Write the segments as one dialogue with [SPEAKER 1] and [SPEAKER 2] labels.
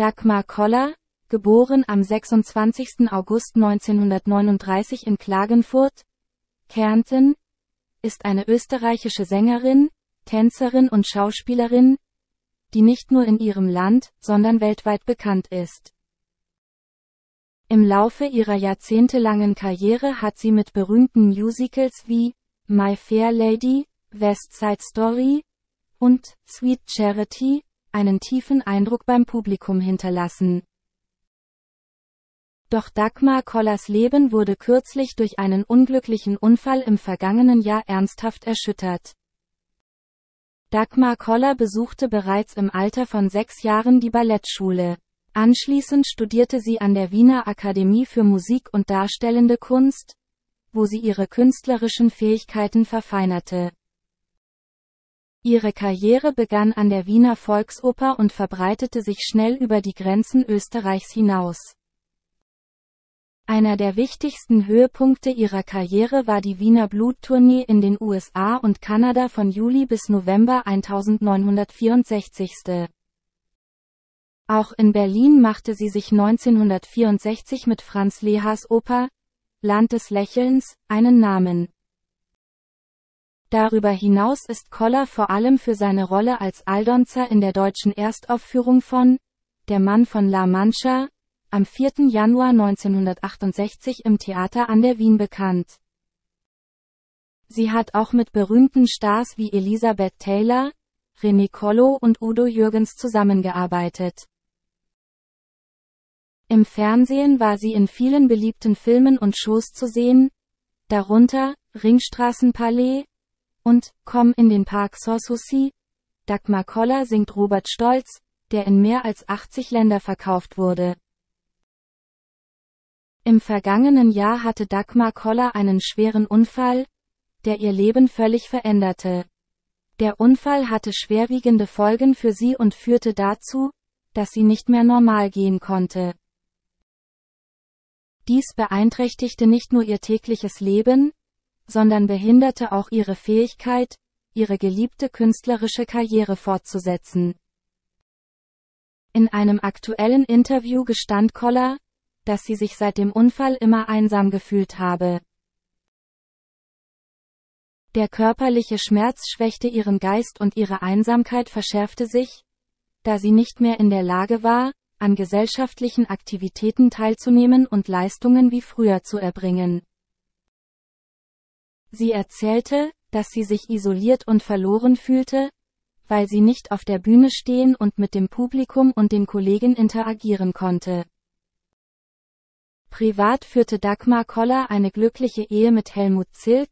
[SPEAKER 1] Dagmar Koller, geboren am 26. August 1939 in Klagenfurt, Kärnten, ist eine österreichische Sängerin, Tänzerin und Schauspielerin, die nicht nur in ihrem Land, sondern weltweit bekannt ist. Im Laufe ihrer jahrzehntelangen Karriere hat sie mit berühmten Musicals wie My Fair Lady, West Side Story und Sweet Charity einen tiefen Eindruck beim Publikum hinterlassen. Doch Dagmar Kollers Leben wurde kürzlich durch einen unglücklichen Unfall im vergangenen Jahr ernsthaft erschüttert. Dagmar Koller besuchte bereits im Alter von sechs Jahren die Ballettschule. Anschließend studierte sie an der Wiener Akademie für Musik und Darstellende Kunst, wo sie ihre künstlerischen Fähigkeiten verfeinerte. Ihre Karriere begann an der Wiener Volksoper und verbreitete sich schnell über die Grenzen Österreichs hinaus. Einer der wichtigsten Höhepunkte ihrer Karriere war die Wiener Bluttournee in den USA und Kanada von Juli bis November 1964. Auch in Berlin machte sie sich 1964 mit Franz Lehas Oper Land des Lächelns einen Namen. Darüber hinaus ist Koller vor allem für seine Rolle als Aldonzer in der deutschen Erstaufführung von Der Mann von La Mancha am 4. Januar 1968 im Theater an der Wien bekannt. Sie hat auch mit berühmten Stars wie Elisabeth Taylor, René Collo und Udo Jürgens zusammengearbeitet. Im Fernsehen war sie in vielen beliebten Filmen und Shows zu sehen, darunter Ringstraßenpalais, und Komm in den Park Sorsusi, Dagmar Koller singt Robert Stolz, der in mehr als 80 Länder verkauft wurde. Im vergangenen Jahr hatte Dagmar Koller einen schweren Unfall, der ihr Leben völlig veränderte. Der Unfall hatte schwerwiegende Folgen für sie und führte dazu, dass sie nicht mehr normal gehen konnte. Dies beeinträchtigte nicht nur ihr tägliches Leben, sondern behinderte auch ihre Fähigkeit, ihre geliebte künstlerische Karriere fortzusetzen. In einem aktuellen Interview gestand Koller, dass sie sich seit dem Unfall immer einsam gefühlt habe. Der körperliche Schmerz schwächte ihren Geist und ihre Einsamkeit verschärfte sich, da sie nicht mehr in der Lage war, an gesellschaftlichen Aktivitäten teilzunehmen und Leistungen wie früher zu erbringen. Sie erzählte, dass sie sich isoliert und verloren fühlte, weil sie nicht auf der Bühne stehen und mit dem Publikum und den Kollegen interagieren konnte. Privat führte Dagmar Koller eine glückliche Ehe mit Helmut Zilk,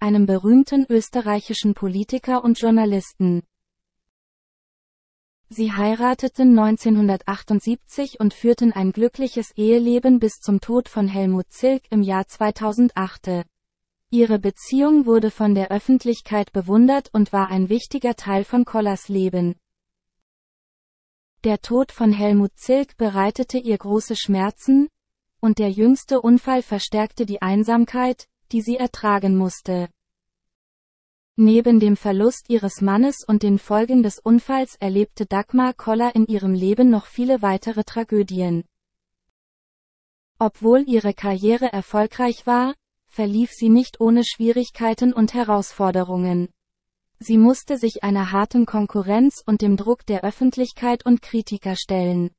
[SPEAKER 1] einem berühmten österreichischen Politiker und Journalisten. Sie heirateten 1978 und führten ein glückliches Eheleben bis zum Tod von Helmut Zilk im Jahr 2008. Ihre Beziehung wurde von der Öffentlichkeit bewundert und war ein wichtiger Teil von Kollers Leben. Der Tod von Helmut Zilk bereitete ihr große Schmerzen, und der jüngste Unfall verstärkte die Einsamkeit, die sie ertragen musste. Neben dem Verlust ihres Mannes und den Folgen des Unfalls erlebte Dagmar Koller in ihrem Leben noch viele weitere Tragödien. Obwohl ihre Karriere erfolgreich war, verlief sie nicht ohne Schwierigkeiten und Herausforderungen. Sie musste sich einer harten Konkurrenz und dem Druck der Öffentlichkeit und Kritiker stellen.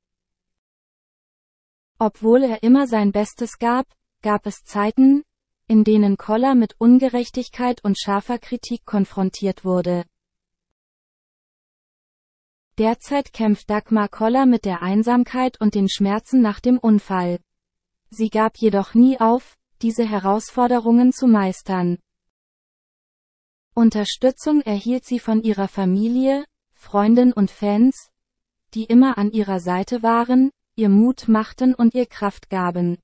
[SPEAKER 1] Obwohl er immer sein Bestes gab, gab es Zeiten, in denen Koller mit Ungerechtigkeit und scharfer Kritik konfrontiert wurde. Derzeit kämpft Dagmar Koller mit der Einsamkeit und den Schmerzen nach dem Unfall. Sie gab jedoch nie auf, diese Herausforderungen zu meistern. Unterstützung erhielt sie von ihrer Familie, Freunden und Fans, die immer an ihrer Seite waren, ihr Mut machten und ihr Kraft gaben.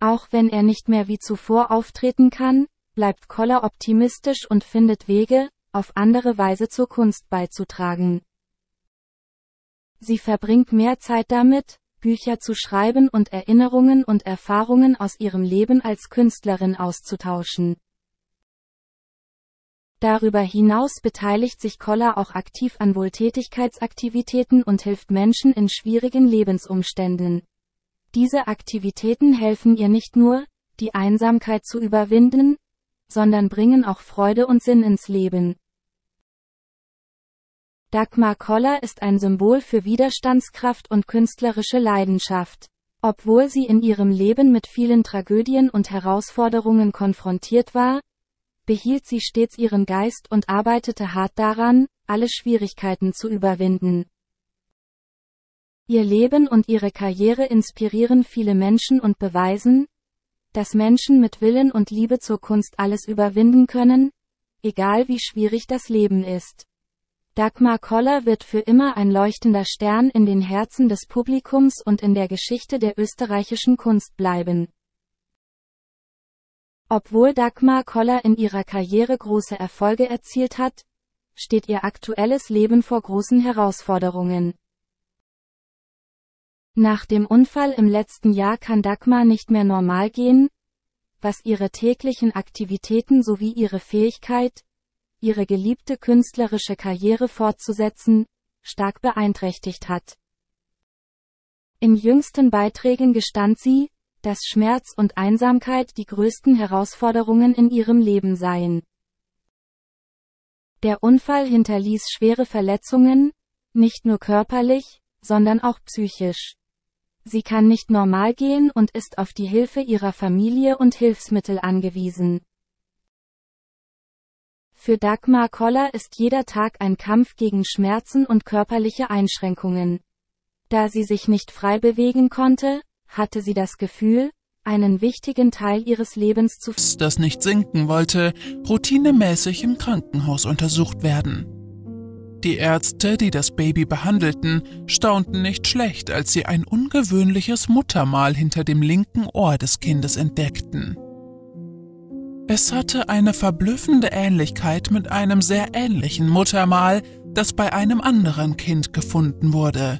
[SPEAKER 1] Auch wenn er nicht mehr wie zuvor auftreten kann, bleibt Koller optimistisch und findet Wege, auf andere Weise zur Kunst beizutragen. Sie verbringt mehr Zeit damit, Bücher zu schreiben und Erinnerungen und Erfahrungen aus ihrem Leben als Künstlerin auszutauschen. Darüber hinaus beteiligt sich Koller auch aktiv an Wohltätigkeitsaktivitäten und hilft Menschen in schwierigen Lebensumständen. Diese Aktivitäten helfen ihr nicht nur, die Einsamkeit zu überwinden, sondern bringen auch Freude und Sinn ins Leben. Dagmar Koller ist ein Symbol für Widerstandskraft und künstlerische Leidenschaft. Obwohl sie in ihrem Leben mit vielen Tragödien und Herausforderungen konfrontiert war, behielt sie stets ihren Geist und arbeitete hart daran, alle Schwierigkeiten zu überwinden. Ihr Leben und ihre Karriere inspirieren viele Menschen und beweisen, dass Menschen mit Willen und Liebe zur Kunst alles überwinden können, egal wie schwierig das Leben ist. Dagmar Koller wird für immer ein leuchtender Stern in den Herzen des Publikums und in der Geschichte der österreichischen Kunst bleiben. Obwohl Dagmar Koller in ihrer Karriere große Erfolge erzielt hat, steht ihr aktuelles Leben vor großen Herausforderungen. Nach dem Unfall im letzten Jahr kann Dagmar nicht mehr normal gehen, was ihre täglichen Aktivitäten sowie ihre Fähigkeit, ihre geliebte künstlerische Karriere fortzusetzen, stark beeinträchtigt hat. In jüngsten Beiträgen gestand sie, dass Schmerz und Einsamkeit die größten Herausforderungen in ihrem Leben seien. Der Unfall hinterließ schwere Verletzungen, nicht nur körperlich, sondern auch psychisch. Sie kann nicht normal gehen und ist auf die Hilfe ihrer Familie und Hilfsmittel angewiesen. Für Dagmar Koller ist jeder Tag ein Kampf gegen Schmerzen und körperliche Einschränkungen. Da sie sich nicht frei bewegen konnte, hatte sie das Gefühl, einen wichtigen Teil ihres Lebens zu
[SPEAKER 2] das nicht sinken wollte, routinemäßig im Krankenhaus untersucht werden. Die Ärzte, die das Baby behandelten, staunten nicht schlecht, als sie ein ungewöhnliches Muttermal hinter dem linken Ohr des Kindes entdeckten. Es hatte eine verblüffende Ähnlichkeit mit einem sehr ähnlichen Muttermal, das bei einem anderen Kind gefunden wurde,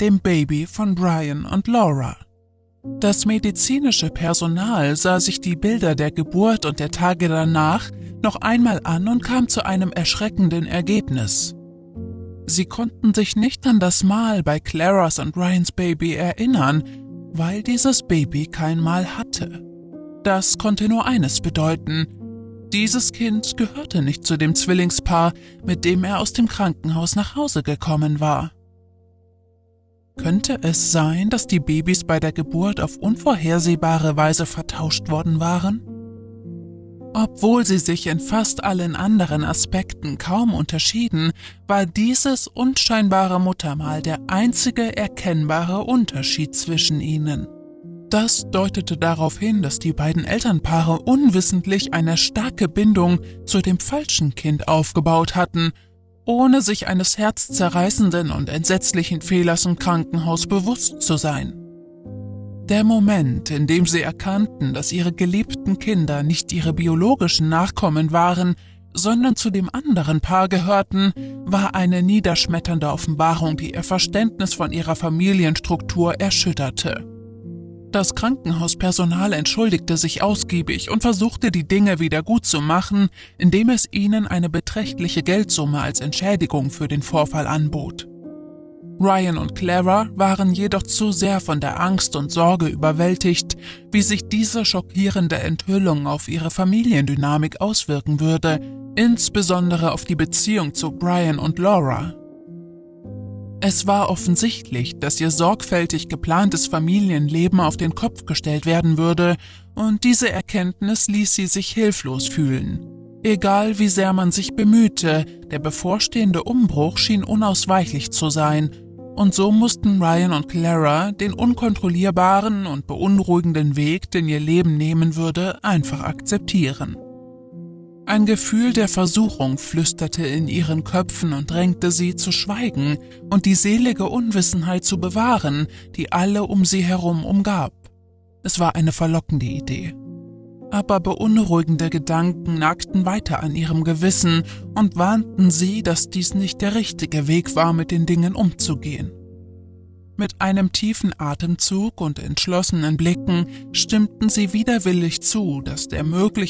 [SPEAKER 2] dem Baby von Brian und Laura. Das medizinische Personal sah sich die Bilder der Geburt und der Tage danach noch einmal an und kam zu einem erschreckenden Ergebnis. Sie konnten sich nicht an das Mal bei Claras und Ryans Baby erinnern, weil dieses Baby kein Mal hatte. Das konnte nur eines bedeuten. Dieses Kind gehörte nicht zu dem Zwillingspaar, mit dem er aus dem Krankenhaus nach Hause gekommen war. Könnte es sein, dass die Babys bei der Geburt auf unvorhersehbare Weise vertauscht worden waren? Obwohl sie sich in fast allen anderen Aspekten kaum unterschieden, war dieses unscheinbare Muttermal der einzige erkennbare Unterschied zwischen ihnen. Das deutete darauf hin, dass die beiden Elternpaare unwissentlich eine starke Bindung zu dem falschen Kind aufgebaut hatten, ohne sich eines herzzerreißenden und entsetzlichen Fehlers im Krankenhaus bewusst zu sein. Der Moment, in dem sie erkannten, dass ihre geliebten Kinder nicht ihre biologischen Nachkommen waren, sondern zu dem anderen Paar gehörten, war eine niederschmetternde Offenbarung, die ihr Verständnis von ihrer Familienstruktur erschütterte. Das Krankenhauspersonal entschuldigte sich ausgiebig und versuchte die Dinge wieder gut zu machen, indem es ihnen eine beträchtliche Geldsumme als Entschädigung für den Vorfall anbot. Ryan und Clara waren jedoch zu sehr von der Angst und Sorge überwältigt, wie sich diese schockierende Enthüllung auf ihre Familiendynamik auswirken würde, insbesondere auf die Beziehung zu Brian und Laura. Es war offensichtlich, dass ihr sorgfältig geplantes Familienleben auf den Kopf gestellt werden würde, und diese Erkenntnis ließ sie sich hilflos fühlen. Egal wie sehr man sich bemühte, der bevorstehende Umbruch schien unausweichlich zu sein, und so mussten Ryan und Clara den unkontrollierbaren und beunruhigenden Weg, den ihr Leben nehmen würde, einfach akzeptieren. Ein Gefühl der Versuchung flüsterte in ihren Köpfen und drängte sie zu schweigen und die selige Unwissenheit zu bewahren, die alle um sie herum umgab. Es war eine verlockende Idee. Aber beunruhigende Gedanken nagten weiter an ihrem Gewissen und warnten sie, dass dies nicht der richtige Weg war, mit den Dingen umzugehen. Mit einem tiefen Atemzug und entschlossenen Blicken stimmten sie widerwillig zu, dass der mögliche